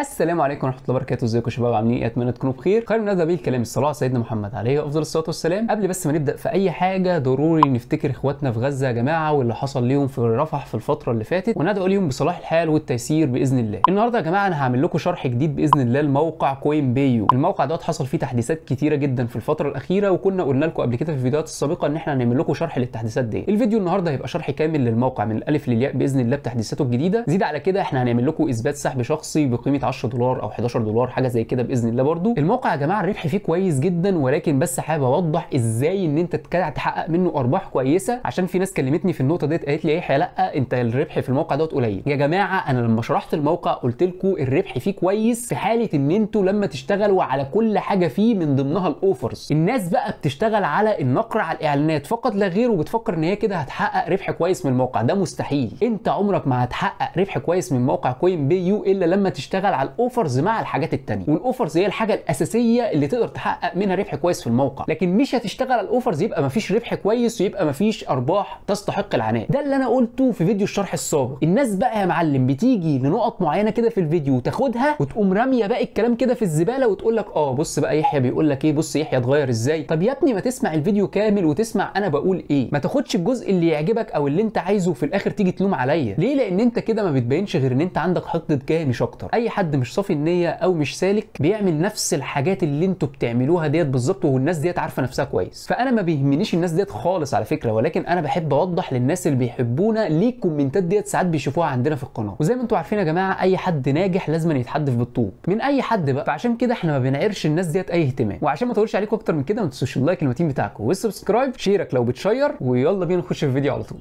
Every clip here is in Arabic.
السلام عليكم ورحمه الله وبركاته ازيكم يا شباب عاملين ايه اتمنى تكونوا بخير خير من به الكلام الصلاه على سيدنا محمد عليه افضل الصلاه والسلام قبل بس ما نبدا في اي حاجه ضروري نفتكر اخواتنا في غزه يا جماعه واللي حصل ليهم في رفح في الفتره اللي فاتت وندعو ليهم بصلاح الحال والتيسير باذن الله النهارده يا جماعه انا هعمل لكم شرح جديد باذن الله لموقع كوين بيو الموقع دوت حصل فيه تحديثات كتيره جدا في الفتره الاخيره وكنا قلنا لكم قبل كده في الفيديوهات السابقه ان احنا هنعمل لكم شرح للتحديثات دي الفيديو النهارده هيبقى شرح كامل للموقع من الالف للياء باذن الله بتحديثاته الجديده زيد على كده احنا هنعمل لكم اثبات سحب شخصي بقيمه 10 دولار او 11 دولار حاجه زي كده باذن الله برده الموقع يا جماعه الربح فيه كويس جدا ولكن بس حابب اوضح ازاي ان انت تحقق منه ارباح كويسه عشان في ناس كلمتني في النقطه ديت قالت لي يحيى إيه، لا انت الربح في الموقع دوت قليل يا جماعه انا لما شرحت الموقع قلت لكم الربح فيه كويس في حاله ان انتوا لما تشتغلوا على كل حاجه فيه من ضمنها الاوفرز الناس بقى بتشتغل على النقر على الاعلانات فقط لا غير وبتفكر ان هي كده هتحقق ربح كويس من الموقع ده مستحيل انت عمرك ما هتحقق ربح كويس من موقع كوين بي يو الا لما تشتغل الاوفرز مع الحاجات التانية والاوفرز هي الحاجه الاساسيه اللي تقدر تحقق منها ربح كويس في الموقع لكن مش هتشتغل على الاوفرز يبقى مفيش ربح كويس ويبقى مفيش ارباح تستحق العناء ده اللي انا قلته في فيديو الشرح السابق الناس بقى يا معلم بتيجي لنقط معينه كده في الفيديو وتاخدها وتقوم راميه باقي الكلام كده في الزباله وتقول لك اه بص بقى يحيى بيقول لك ايه بص يحيى اتغير ازاي طب يا ابني ما تسمع الفيديو كامل وتسمع انا بقول ايه ما تاخدش الجزء اللي يعجبك او اللي انت عايزه في الاخر تيجي تلوم عليا ليه لان انت كده ما بتبينش غير ان انت عندك حقد جاه مش اكتر اي حد حد مش صافي النيه او مش سالك بيعمل نفس الحاجات اللي انتوا بتعملوها ديت بالظبط والناس ديت عارفه نفسها كويس فانا ما بيهمنيش الناس ديت خالص على فكره ولكن انا بحب اوضح للناس اللي بيحبونا ليه الكومنتات ديت ساعات بيشوفوها عندنا في القناه وزي ما انتوا عارفين يا جماعه اي حد ناجح لازم يتحدف بالطوب من اي حد بقى فعشان كده احنا ما بنعيرش الناس ديت اي اهتمام وعشان ما اطولش عليكم اكتر من كده ما تنسوش اللايك المتين بتاعكم والسبسكرايب شيرك لو بتشير ويلا بينا نخش في الفيديو على طول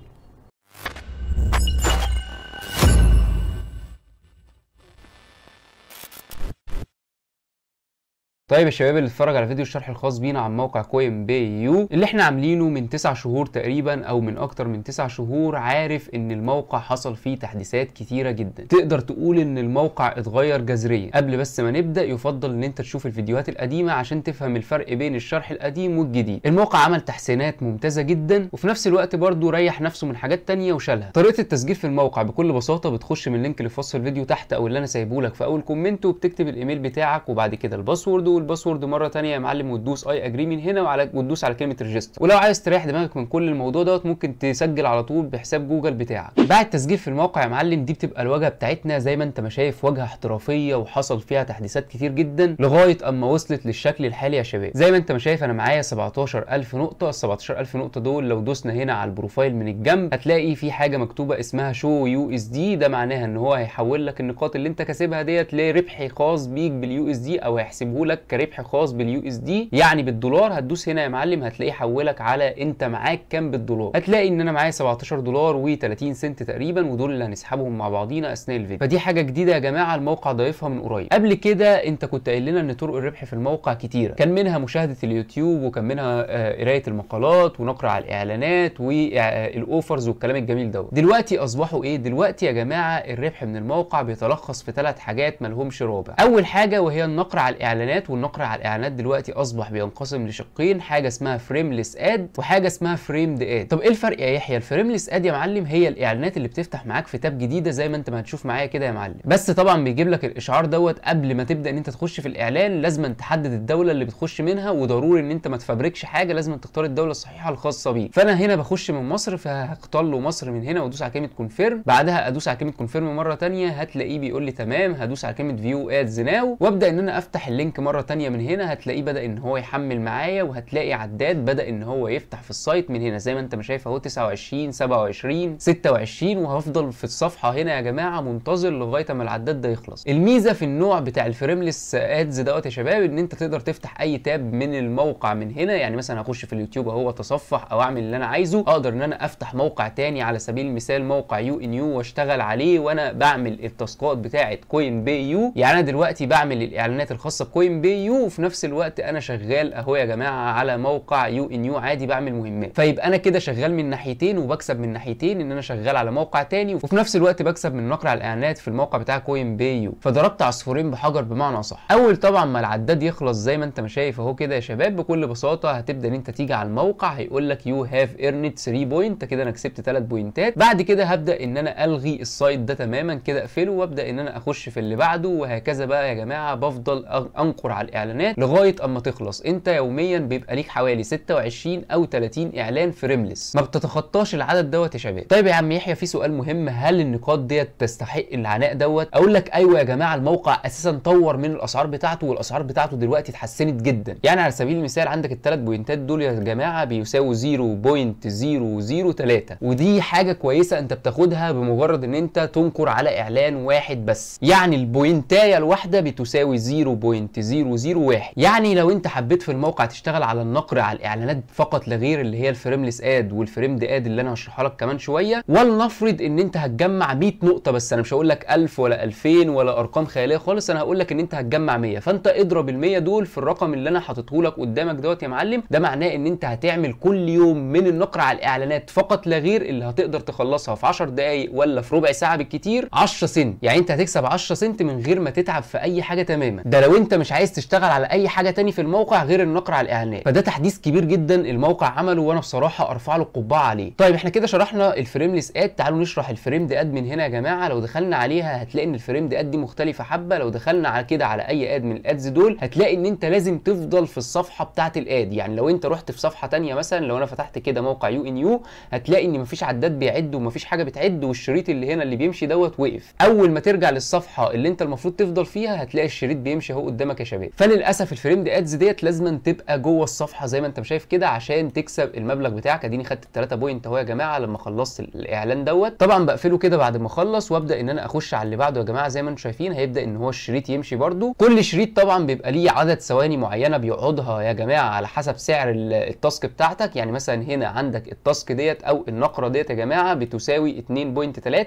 طيب يا شباب اللي اتفرج على فيديو الشرح الخاص بينا عن موقع كوين بي يو اللي احنا عاملينه من تسع شهور تقريبا او من اكتر من تسع شهور عارف ان الموقع حصل فيه تحديثات كتيره جدا تقدر تقول ان الموقع اتغير جذريا قبل بس ما نبدا يفضل ان انت تشوف الفيديوهات القديمه عشان تفهم الفرق بين الشرح القديم والجديد الموقع عمل تحسينات ممتازه جدا وفي نفس الوقت برضه ريح نفسه من حاجات تانية وشالها طريقه التسجيل في الموقع بكل بساطه بتخش من اللينك اللي في وصف الفيديو تحت او اللي انا سايبه لك في اول كومنت وبتكتب الايميل بتاعك وبعد كده الباسورد الباسورد مره ثانيه يا معلم وتدوس اي اجري من هنا وعلى وتدوس على كلمه ريجستر ولو عايز تريح دماغك من كل الموضوع دوت ممكن تسجل على طول بحساب جوجل بتاعك بعد التسجيل في الموقع يا معلم دي بتبقى الواجهه بتاعتنا زي ما انت ما شايف واجهه احترافيه وحصل فيها تحديثات كتير جدا لغايه اما وصلت للشكل الحالي يا شباب زي ما انت ما شايف انا معايا 17000 نقطه ال 17000 نقطه دول لو دوسنا هنا على البروفايل من الجنب هتلاقي في حاجه مكتوبه اسمها شو يو اس دي ده معناها ان هو هيحول لك النقاط اللي انت كاسبها ديت لربح خاص بيك باليو اس دي او هيحسبه لك كربح خاص باليو اس دي يعني بالدولار هتدوس هنا يا معلم هتلاقيه حولك على انت معاك كام بالدولار هتلاقي ان انا معايا 17 دولار و30 سنت تقريبا ودول اللي هنسحبهم مع بعضينا اثناء الفيديو فدي حاجه جديده يا جماعه الموقع ضايفها من قريب قبل كده انت كنت قايل لنا ان طرق الربح في الموقع كتيره كان منها مشاهده اليوتيوب وكان منها آه، قرايه المقالات ونقر على الاعلانات والاوفرز آه، والكلام الجميل دوت دلوقتي اصبحوا ايه دلوقتي يا جماعه الربح من الموقع بيتلخص في ثلاث حاجات مالهمش رابع اول حاجه وهي النقر على الاعلانات ممكن نقرا على الاعلانات دلوقتي اصبح بينقسم لشقين حاجه اسمها فريمليس اد وحاجه اسمها فريمد اد طب ايه الفرق يا يحيى الفريمليس اد يا معلم هي الاعلانات اللي بتفتح معاك في تاب جديده زي ما انت ما هتشوف معايا كده يا معلم بس طبعا بيجيب لك الاشعار دوت قبل ما تبدا ان انت تخش في الاعلان لازم تحدد الدوله اللي بتخش منها وضروري ان انت ما تفبركش حاجه لازم تختار الدوله الصحيحه الخاصه بيه فانا هنا بخش من مصر فهختار له مصر من هنا وادوس على كلمه كونفيرم بعدها ادوس على كلمه كونفيرم مره ثانيه هتلاقيه بيقول لي تمام هدوس على كلمه فيو ادز ناو وابدا ان انا افتح اللينك مره مرة تانية من هنا هتلاقيه بدأ ان هو يحمل معايا وهتلاقي عداد بدأ ان هو يفتح في السايت من هنا زي ما انت ما شايف اهو 29 27 26 وهفضل في الصفحة هنا يا جماعة منتظر لغاية ما العداد ده يخلص الميزة في النوع بتاع الفريملس ادز دوت يا شباب ان انت تقدر تفتح اي تاب من الموقع من هنا يعني مثلا هخش في اليوتيوب اهو اتصفح او اعمل اللي انا عايزه اقدر ان انا افتح موقع تاني على سبيل المثال موقع يو ان يو واشتغل عليه وانا بعمل التاسكات بتاعه كوين بي يو يعني انا دلوقتي بعمل الاعلانات الخاصه بكوين بي بيو وفي نفس الوقت انا شغال اهو يا جماعه على موقع يو ان يو عادي بعمل مهمات فيبقى انا كده شغال من ناحيتين وبكسب من ناحيتين ان انا شغال على موقع تاني وفي نفس الوقت بكسب من نقر على الاعلانات في الموقع بتاع كوين بيو فضربت عصفورين بحجر بمعنى صح اول طبعا ما العداد يخلص زي ما انت ما شايف اهو كده يا شباب بكل بساطه هتبدا ان انت تيجي على الموقع هيقول لك يو هاف ايرنت 3 بوينت كده انا كسبت 3 بوينتات بعد كده هبدا ان انا الغي السايت ده تماما كده اقفله وابدا ان انا اخش في اللي بعده وهكذا بقى يا جماعه بفضل انقر على الاعلانات لغايه اما تخلص انت يوميا بيبقى ليك حوالي 26 او 30 اعلان ريملس ما بتتخطاش العدد دوت يا شباب طيب يا عم يحيى في سؤال مهم هل النقاط ديت تستحق العناء دوت اقول لك ايوه يا جماعه الموقع اساسا طور من الاسعار بتاعته والاسعار بتاعته دلوقتي اتحسنت جدا يعني على سبيل المثال عندك الثلاث بوينتات دول يا جماعه بيساووا 0.003 ودي حاجه كويسه انت بتاخدها بمجرد ان انت تنكر على اعلان واحد بس يعني البوينتايه الواحده بتساوي 0.003 001 يعني لو انت حبيت في الموقع تشتغل على النقر على الاعلانات فقط لا غير اللي هي الفريملس اد والفريمد اد اللي انا هشرحها لك كمان شويه ولنفرض ان انت هتجمع 100 نقطه بس انا مش هقول لك 1000 ولا 2000 ولا ارقام خياليه خالص انا هقول لك ان انت هتجمع 100 فانت اضرب ال 100 دول في الرقم اللي انا حاططه لك قدامك دوت يا معلم ده معناه ان انت هتعمل كل يوم من النقر على الاعلانات فقط لا غير اللي هتقدر تخلصها في 10 دقائق ولا في ربع ساعه بالكتير 10 سنت يعني انت هتكسب 10 سنت من غير ما تتعب في اي حاجه تماما ده لو انت مش عايز تشتغل على اي حاجه تاني في الموقع غير النقر على الاعلانات فده تحديث كبير جدا الموقع عمله وانا بصراحه ارفع له القبعه عليه طيب احنا كده شرحنا الفريمليس اد تعالوا نشرح الفريمد اد من هنا يا جماعه لو دخلنا عليها هتلاقي ان الفريمد اد دي مختلفه حبه لو دخلنا على كده على اي اد من الادز دول هتلاقي ان انت لازم تفضل في الصفحه بتاعه الاد يعني لو انت رحت في صفحه تانية مثلا لو انا فتحت كده موقع يو ان يو هتلاقي ان مفيش عداد بيعد ومفيش حاجه بتعد والشريط اللي هنا اللي بيمشي دوت وقف اول ما ترجع للصفحه اللي انت المفروض تفضل فيها هتلاقي الشريط بيمشي اهو قدامك يا شباب دقائق فللاسف الفريم دي ادز ديت لازم تبقى جوه الصفحه زي ما انت شايف كده عشان تكسب المبلغ بتاعك اديني خدت 3 بوينت اهو يا جماعه لما خلصت الاعلان دوت طبعا بقفله كده بعد ما اخلص وابدا ان انا اخش على اللي بعده يا جماعه زي ما انتم شايفين هيبدا ان هو الشريط يمشي برده كل شريط طبعا بيبقى ليه عدد ثواني معينه بيقعدها يا جماعه على حسب سعر التاسك بتاعتك يعني مثلا هنا عندك التاسك ديت او النقره ديت يا جماعه بتساوي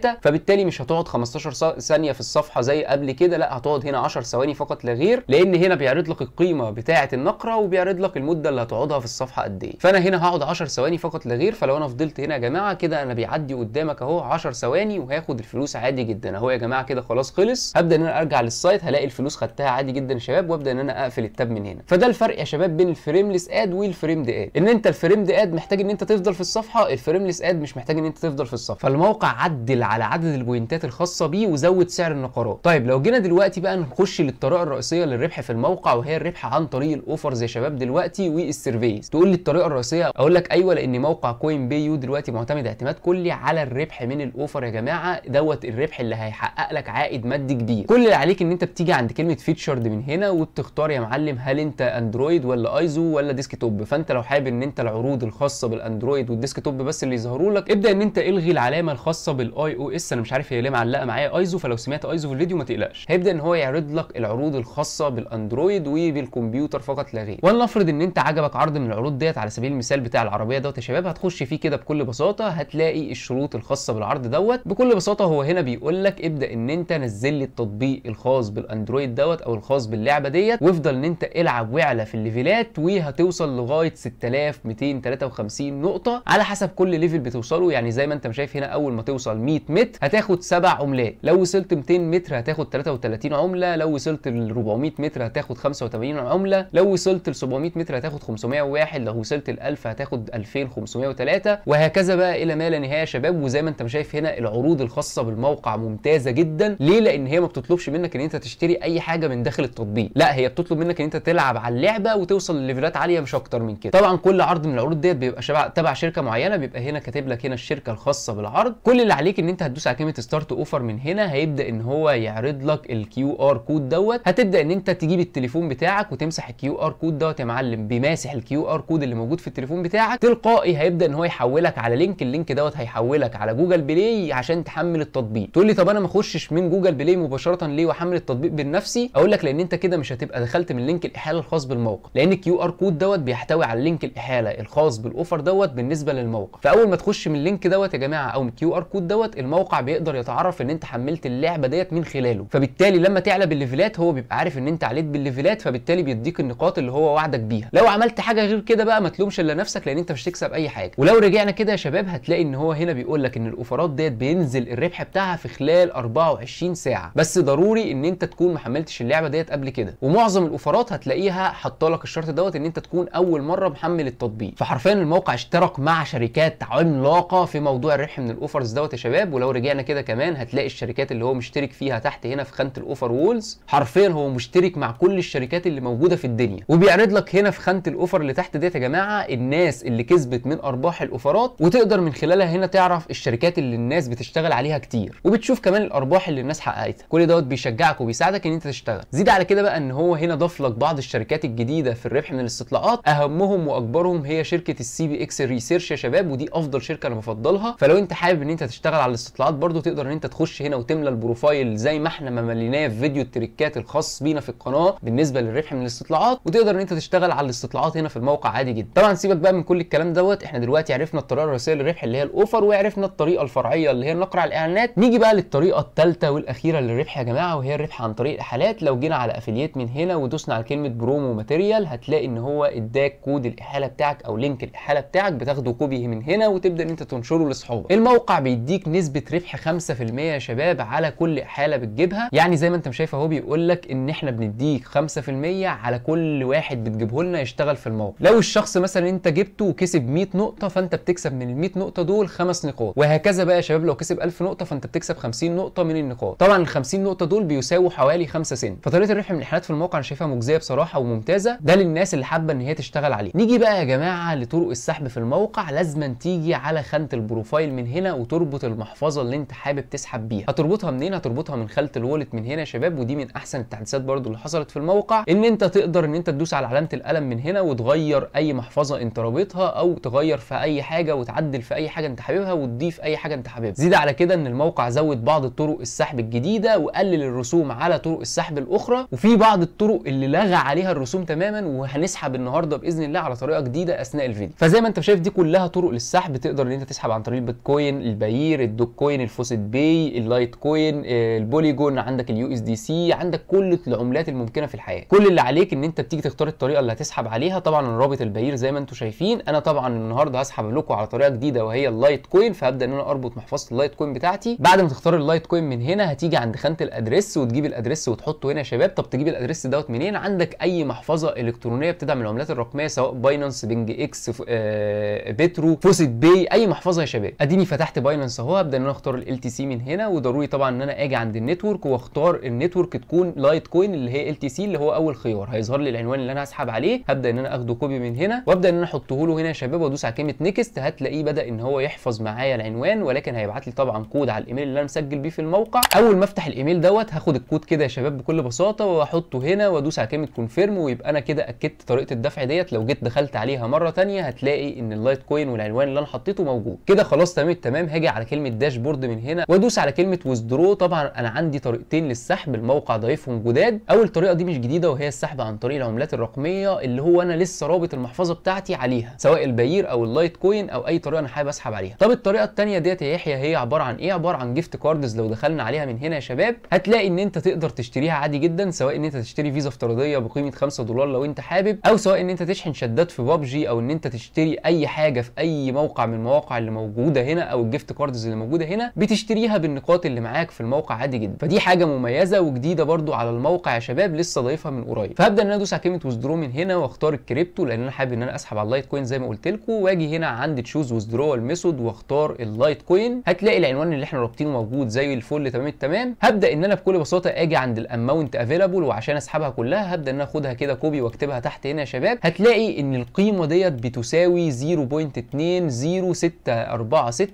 2.3 فبالتالي مش هتقعد 15 ثانيه في الصفحه زي قبل كده لا هتقعد هنا 10 ثواني فقط لا غير لان هنا هنا بيعرض لك القيمه بتاعه النقره وبيعرض لك المده اللي هتقعدها في الصفحه قد ايه فانا هنا هقعد 10 ثواني فقط لا غير فلو انا فضلت هنا يا جماعه كده انا بيعدي قدامك اهو 10 ثواني وهاخد الفلوس عادي جدا اهو يا جماعه كده خلاص خلص هبدا ان انا ارجع للسايت هلاقي الفلوس خدتها عادي جدا يا شباب وابدا ان انا اقفل التاب من هنا فده الفرق يا شباب بين الفريمليس اد والفريمد اد ان انت الفريمد اد محتاج ان انت تفضل في الصفحه الفريمليس اد مش محتاج ان انت تفضل في الصفحه فالموقع عدل على عدد البوينتات الخاصه بيه وزود سعر النقرات طيب لو جينا دلوقتي بقى نخش للطريقه الرئيسيه للربح في الموقع وهي الربح عن طريق الاوفرز يا شباب دلوقتي والسيرفيز تقول لي الطريقه الرئيسيه اقول لك ايوه لان موقع كوين بي يو دلوقتي معتمد اعتماد كلي على الربح من الاوفر يا جماعه دوت الربح اللي هيحقق لك عائد مادي كبير كل اللي عليك ان انت بتيجي عند كلمه فيتشرد من هنا وبتختار يا معلم هل انت اندرويد ولا ايزو ولا ديسك توب فانت لو حابب ان انت العروض الخاصه بالاندرويد والديسك توب بس اللي يظهروا لك ابدا ان انت الغي العلامه الخاصه بالاي او اس انا مش عارف هي ليه معلقه معايا ايزو فلو سمعت ايزو في الفيديو ما تقلقش هيبدا ان هو يعرض لك العروض الخاصه بالاندرويد بالاندرويد وبالكمبيوتر فقط لا غير ولنفرض ان انت عجبك عرض من العروض ديت على سبيل المثال بتاع العربيه دوت يا شباب هتخش فيه كده بكل بساطه هتلاقي الشروط الخاصه بالعرض دوت بكل بساطه هو هنا بيقول لك ابدا ان انت نزل لي التطبيق الخاص بالاندرويد دوت او الخاص باللعبه ديت وافضل ان انت العب واعلى في الليفلات وهتوصل لغايه 6253 نقطه على حسب كل ليفل بتوصله يعني زي ما انت شايف هنا اول ما توصل 100 متر هتاخد 7 عملات لو وصلت 200 متر هتاخد 33 عمله لو وصلت ل 400 متر هتاخد 85 عمله لو وصلت ل 700 متر هتاخد 501 لو وصلت ل 1000 هتاخد 2503 وهكذا بقى الى ما لا نهايه يا شباب وزي ما انت شايف هنا العروض الخاصه بالموقع ممتازه جدا ليه لان هي ما بتطلبش منك ان انت تشتري اي حاجه من داخل التطبيق لا هي بتطلب منك ان انت تلعب على اللعبه وتوصل لليفلات عاليه مش اكتر من كده طبعا كل عرض من العروض ديت بيبقى شبع... تبع شركه معينه بيبقى هنا كاتب لك هنا الشركه الخاصه بالعرض كل اللي عليك ان انت هتدوس على كلمه ستارت اوفر من هنا هيبدا ان هو يعرض لك الكيو ار كود دوت هتبدا ان انت تجيب التليفون بتاعك وتمسح الكيو ار كود دوت يا معلم بيماسح الكيو ار كود اللي موجود في التليفون بتاعك تلقائي هيبدا ان هو يحولك على لينك اللينك دوت هيحولك على جوجل بلاي عشان تحمل التطبيق تقول لي طب انا ما اخشش من جوجل بلاي مباشره ليه واحمل التطبيق بنفسي اقول لك لان انت كده مش هتبقى دخلت من لينك الاحاله الخاص بالموقع لان الكيو ار كود دوت بيحتوي على لينك الاحاله الخاص بالاوفر دوت بالنسبه للموقع فاول ما تخش من اللينك دوت يا جماعه او من الكيو ار كود دوت الموقع بيقدر يتعرف ان انت حملت اللعبه ديت من خلاله فبالتالي لما تعلى بالليفلات هو بيبقى عارف ان انت عليت بالليفلات فبالتالي بيديك النقاط اللي هو وعدك بيها لو عملت حاجه غير كده بقى ما تلومش الا نفسك لان انت مش هتكسب اي حاجه ولو رجعنا كده يا شباب هتلاقي ان هو هنا بيقول لك ان الاوفرات ديت بينزل الربح بتاعها في خلال 24 ساعه بس ضروري ان انت تكون ما حملتش اللعبه ديت قبل كده ومعظم الاوفرات هتلاقيها حاطه لك الشرط دوت ان انت تكون اول مره محمل التطبيق فحرفيا الموقع اشترك مع شركات عملاقه في موضوع الربح من الاوفرز دوت يا شباب ولو رجعنا كده كمان هتلاقي الشركات اللي هو مشترك فيها تحت هنا في خانه الاوفر وولز حرفيا هو مشترك مع كل الشركات اللي موجوده في الدنيا وبيعرض لك هنا في خانه الاوفر اللي تحت ديت يا جماعه الناس اللي كسبت من ارباح الاوفرات وتقدر من خلالها هنا تعرف الشركات اللي الناس بتشتغل عليها كتير وبتشوف كمان الارباح اللي الناس حققتها كل دوت بيشجعك وبيساعدك ان انت تشتغل زيد على كده بقى ان هو هنا ضاف لك بعض الشركات الجديده في الربح من الاستطلاعات اهمهم واكبرهم هي شركه السي بي اكس ريسيرش يا شباب ودي افضل شركه انا بفضلها فلو انت حابب ان انت تشتغل على الاستطلاعات برضو تقدر ان انت تخش هنا وتملى البروفايل زي ما احنا ما مليناه في فيديو التريكات الخاص بينا في القناه بالنسبه للربح من الاستطلاعات وتقدر ان انت تشتغل على الاستطلاعات هنا في الموقع عادي جدا طبعا سيبك بقى من كل الكلام دوت احنا دلوقتي عرفنا الطريقه الرئيسيه للربح اللي هي الاوفر وعرفنا الطريقه الفرعيه اللي هي نقرا على الاعلانات نيجي بقى للطريقه الثالثه والاخيره للربح يا جماعه وهي الربح عن طريق الاحالات لو جينا على افيليت من هنا ودوسنا على كلمه برومو ماتيريال هتلاقي ان هو اداك كود الاحاله بتاعك او لينك الاحاله بتاعك بتاخده كوبي من هنا وتبدا ان انت تنشره لاصحابك الموقع بيديك نسبه ربح 5% يا شباب على كل احاله بتجيبها يعني زي ما انت شايف اهو بيقول لك ان احنا بنديك 5% على كل واحد بتجيبه لنا يشتغل في الموقع لو الشخص مثلا انت جبته وكسب 100 نقطه فانت بتكسب من ال 100 نقطه دول 5 نقاط وهكذا بقى يا شباب لو كسب 1000 نقطه فانت بتكسب 50 نقطه من النقاط طبعا ال 50 نقطه دول بيساووا حوالي 5 سنت فطريقه الربح من الامتحانات في الموقع انا شايفها مجزيه بصراحه وممتازه ده للناس اللي حابه ان هي تشتغل عليه نيجي بقى يا جماعه لطرق السحب في الموقع لازما تيجي على خانه البروفايل من هنا وتربط المحفظه اللي انت حابب تسحب بيها هتربطها منين هتربطها من خانه الوولت من هنا يا شباب ودي من احسن التحديثات برضو اللي حصلت في الموقع ان انت تقدر ان انت تدوس على علامه القلم من هنا وتغير اي محفظه انت رابطها او تغير في اي حاجه وتعدل في اي حاجه انت حاببها وتضيف اي حاجه انت حاببها زيد على كده ان الموقع زود بعض طرق السحب الجديده وقلل الرسوم على طرق السحب الاخرى وفي بعض الطرق اللي لغى عليها الرسوم تماما وهنسحب النهارده باذن الله على طريقه جديده اثناء الفيديو فزي ما انت شايف دي كلها طرق للسحب تقدر ان انت تسحب عن طريق البيتكوين البير الدوك كوين الفوسيت باي اللايت كوين آه، البوليجون عندك اليو اس دي سي عندك كل العملات الممكنه ممكنه في الحياه كل اللي عليك ان انت بتيجي تختار الطريقه اللي هتسحب عليها طبعا رابط البعير زي ما انتم شايفين انا طبعا النهارده هسحب لكم على طريقه جديده وهي اللايت كوين فهبدا ان انا اربط محفظه اللايت كوين بتاعتي بعد ما تختار اللايت كوين من هنا هتيجي عند خانه الادرس وتجيب الادرس وتحطه هنا يا شباب طب تجيب الادرس دوت منين عندك اي محفظه الكترونيه بتدعم العملات الرقميه سواء باينانس بينج اكس آه، بترو فوسيت باي اي محفظه يا شباب اديني فتحت باينانس اهو هبدا ان انا اختار ال تي سي من هنا وضروري طبعا ان انا اجي عند النتورك واختار النتورك تكون لايت كوين اللي هي ال شيفت سي اللي هو اول خيار هيظهر لي العنوان اللي انا هسحب عليه هبدا ان انا اخده كوبي من هنا وابدا ان انا احطه له هنا يا شباب وادوس على كلمه نيكست هتلاقيه بدا ان هو يحفظ معايا العنوان ولكن هيبعت لي طبعا كود على الايميل اللي انا مسجل بيه في الموقع اول ما افتح الايميل دوت هاخد الكود كده يا شباب بكل بساطه واحطه هنا وادوس على كلمه كونفيرم ويبقى انا كده اكدت طريقه الدفع ديت لو جيت دخلت عليها مره ثانيه هتلاقي ان اللايت كوين والعنوان اللي انا حطيته موجود كده خلاص تمام التمام هاجي على كلمه داشبورد من هنا وادوس على كلمه ويزدرو طبعا انا عندي طريقتين للسحب الموقع ضايفهم جداد اول طريقه الطريقه دي مش جديده وهي السحب عن طريق العملات الرقميه اللي هو انا لسه رابط المحفظه بتاعتي عليها سواء البير او اللايت كوين او اي طريقه انا حابب اسحب عليها طب الطريقه الثانيه ديت يا يحيى هي عباره عن ايه عباره عن جيفت كاردز لو دخلنا عليها من هنا يا شباب هتلاقي ان انت تقدر تشتريها عادي جدا سواء ان انت تشتري فيزا افتراضيه بقيمه 5 دولار لو انت حابب او سواء ان انت تشحن شدات في بابجي او ان انت تشتري اي حاجه في اي موقع من المواقع اللي موجوده هنا او الجيفت كاردز اللي موجوده هنا بتشتريها بالنقاط اللي معاك في الموقع عادي جدا فدي حاجه مميزه وجديده برده على الموقع يا شباب لسه ضايفها من قريب فهبدا ان انا ادوس على كلمه وذرو من هنا واختار الكريبتو لان انا حابب ان انا اسحب على اللايت كوين زي ما قلت لكم واجي هنا عند تشوز وذرو الميثود واختار اللايت كوين هتلاقي العنوان اللي احنا رابطينه موجود زي الفل تمام التمام هبدا ان انا بكل بساطه اجي عند الاماونت افيلابل وعشان اسحبها كلها هبدا ان انا اخدها كده كوبي واكتبها تحت هنا يا شباب هتلاقي ان القيمه ديت بتساوي 0.20646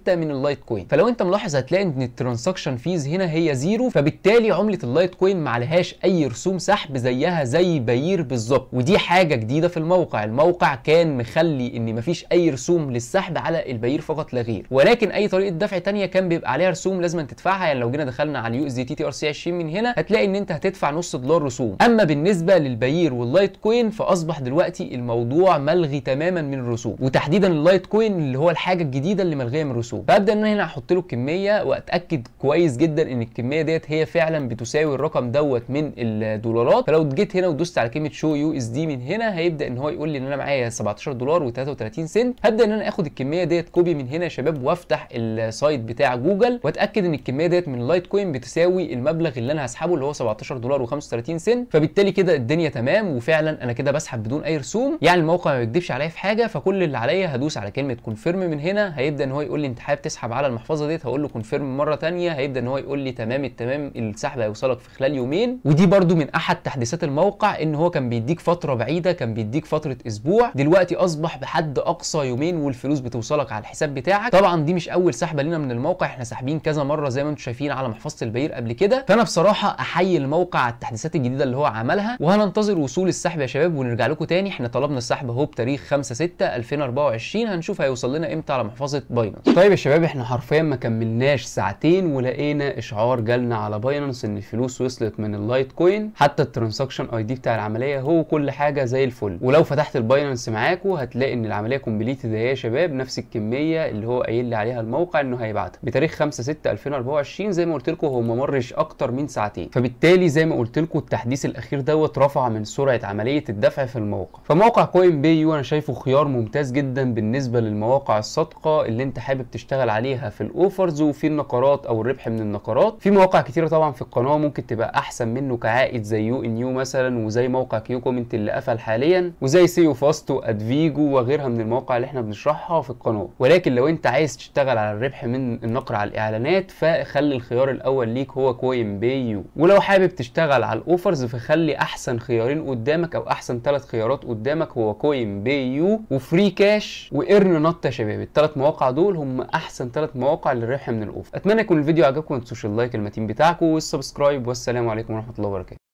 من اللايت كوين فلو انت ملاحظ هتلاقي ان الترانزاكشن فيز هنا هي زيرو فبالتالي عمله اللايت كوين ما عليهاش اي رسوم سحب سحب زيها زي بير بالظبط ودي حاجه جديده في الموقع الموقع كان مخلي ان مفيش اي رسوم للسحب على البير فقط لا غير ولكن اي طريقه دفع تانية كان بيبقى عليها رسوم لازم تدفعها يعني لو جينا دخلنا على اليو اس دي تي تي ار سي 20 من هنا هتلاقي ان انت هتدفع نص دولار رسوم اما بالنسبه للبير واللايت كوين فاصبح دلوقتي الموضوع ملغي تماما من الرسوم وتحديدا اللايت كوين اللي هو الحاجه الجديده اللي ملغيه من الرسوم فابدا ان هنا احط له الكميه واتاكد كويس جدا ان الكميه ديت هي فعلا بتساوي الرقم دوت من الدولارات دولارات فلو جيت هنا ودوست على كلمه شو يو اس دي من هنا هيبدا ان هو يقول لي ان انا معايا 17 دولار و33 سنت هبدا ان انا اخد الكميه ديت كوبي من هنا يا شباب وافتح السايت بتاع جوجل واتاكد ان الكميه ديت من لايت كوين بتساوي المبلغ اللي انا هسحبه اللي هو 17 دولار و35 سنت فبالتالي كده الدنيا تمام وفعلا انا كده بسحب بدون اي رسوم يعني الموقع ما بيكدبش عليا في حاجه فكل اللي عليا هدوس على كلمه كونفيرم من هنا هيبدا ان هو يقول لي انت حابب تسحب على المحفظه ديت هقول له كونفيرم مره ثانيه هيبدا ان هو يقول لي تمام التمام السحب هيوصلك في خلال يومين ودي برده من احد بعد تحديثات الموقع ان هو كان بيديك فتره بعيده كان بيديك فتره اسبوع دلوقتي اصبح بحد اقصى يومين والفلوس بتوصلك على الحساب بتاعك طبعا دي مش اول سحبه لنا من الموقع احنا ساحبين كذا مره زي ما انتم شايفين على محفظه البير قبل كده فانا بصراحه احيي الموقع على التحديثات الجديده اللي هو عملها وهننتظر وصول السحب يا شباب ونرجع لكم تاني احنا طلبنا السحب اهو بتاريخ 5 6 2024 هنشوف هيوصل لنا امتى على محفظه باينانس طيب يا شباب احنا حرفيا ما كملناش ساعتين ولقينا اشعار جالنا على باينانس ان الفلوس وصلت من اللايت كوين حتى الترانزاكشن اي دي بتاع العمليه هو كل حاجه زي الفل ولو فتحت الباينانس معاكم هتلاقي ان العمليه كومبليتد اهي يا شباب نفس الكميه اللي هو قايل لي عليها الموقع انه هيبعتها بتاريخ 5 6 2024 زي ما قلت لكم هو ما مرش اكتر من ساعتين فبالتالي زي ما قلت لكم التحديث الاخير دوت رفع من سرعه عمليه الدفع في الموقع فموقع كوين بي يو انا شايفه خيار ممتاز جدا بالنسبه للمواقع الصادقه اللي انت حابب تشتغل عليها في الاوفرز وفي النقرات او الربح من النقرات في مواقع كتيره طبعا في القناه ممكن تبقى احسن منه كعائد زي يو ان يو مثلا وزي موقع كيو كومنت اللي قفل حاليا وزي سيو فاستو وادفيجو وغيرها من المواقع اللي احنا بنشرحها في القناه ولكن لو انت عايز تشتغل على الربح من النقر على الاعلانات فخلي الخيار الاول ليك هو كوين بيو يو ولو حابب تشتغل على الاوفرز فخلي احسن خيارين قدامك او احسن ثلاث خيارات قدامك هو كوين بيو يو وفري كاش وارن نط يا شباب الثلاث مواقع دول هم احسن ثلاث مواقع للربح من الاوفر اتمنى يكون الفيديو عجبكم ما تنسوش اللايك المتين بتاعكم والسبسكرايب والسلام عليكم ورحمه الله وبركاته